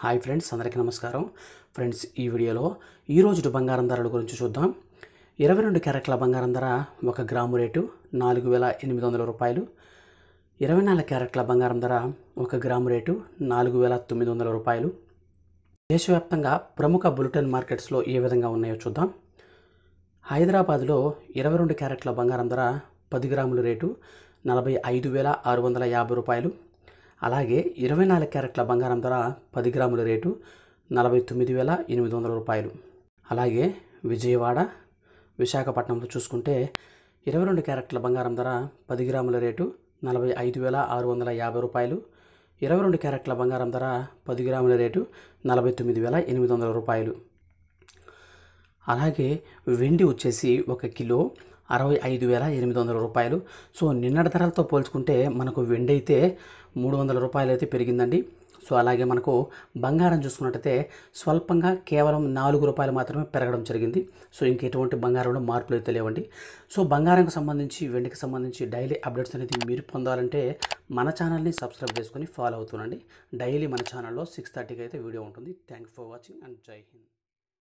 hi friends అందరికీ నమస్కారం friends ఈ వీడియోలో ఈరోజు బంగారం ధరల గురించి చూద్దాం ఇరవై రెండు క్యారెట్ల బంగారం ధర ఒక గ్రాము రేటు నాలుగు వేల ఎనిమిది వందల రూపాయలు ఇరవై నాలుగు క్యారెట్ల బంగారం ధర ఒక గ్రాము రేటు నాలుగు వేల తొమ్మిది వందల రూపాయలు దేశవ్యాప్తంగా ప్రముఖ బులెటిన్ మార్కెట్స్లో ఏ విధంగా ఉన్నాయో చూద్దాం హైదరాబాద్లో ఇరవై రెండు క్యారెట్ల బంగారం ధర పది గ్రాముల రేటు నలభై ఐదు వేల ఆరు వందల యాభై రూపాయలు అలాగే ఇరవై నాలుగు క్యారెట్ల బంగారం ధర పది గ్రాముల రేటు నలభై తొమ్మిది వేల ఎనిమిది వందల రూపాయలు అలాగే విజయవాడ విశాఖపట్నంలో చూసుకుంటే ఇరవై రెండు క్యారెట్ల బంగారం ధర పది గ్రాముల రేటు నలభై ఐదు వేల ఆరు వందల యాభై రూపాయలు ఇరవై రెండు క్యారెట్ల బంగారం ధర పది గ్రాముల రేటు నలభై తొమ్మిది వేల ఎనిమిది వందల రూపాయలు అలాగే వెండి వచ్చేసి ఒక కిలో అరవై ఐదు వేల ఎనిమిది వందల రూపాయలు సో నిన్నటి ధరలతో పోల్చుకుంటే మనకు వెండి అయితే మూడు వందల రూపాయలు అయితే పెరిగిందండి సో అలాగే మనకు బంగారం చూసుకున్నట్టయితే స్వల్పంగా కేవలం నాలుగు రూపాయలు మాత్రమే పెరగడం జరిగింది సో ఇంక ఎటువంటి బంగారంలో మార్పులు అయితే లేవండి సో బంగారంకు సంబంధించి వెండికి సంబంధించి డైలీ అప్డేట్స్ అనేది మీరు పొందాలంటే మన ఛానల్ని సబ్స్క్రైబ్ చేసుకొని ఫాలో అవుతుండండి డైలీ మన ఛానల్లో సిక్స్ థర్టీకి అయితే వీడియో ఉంటుంది థ్యాంక్ ఫర్ వాచింగ్ అండ్ జై హింద్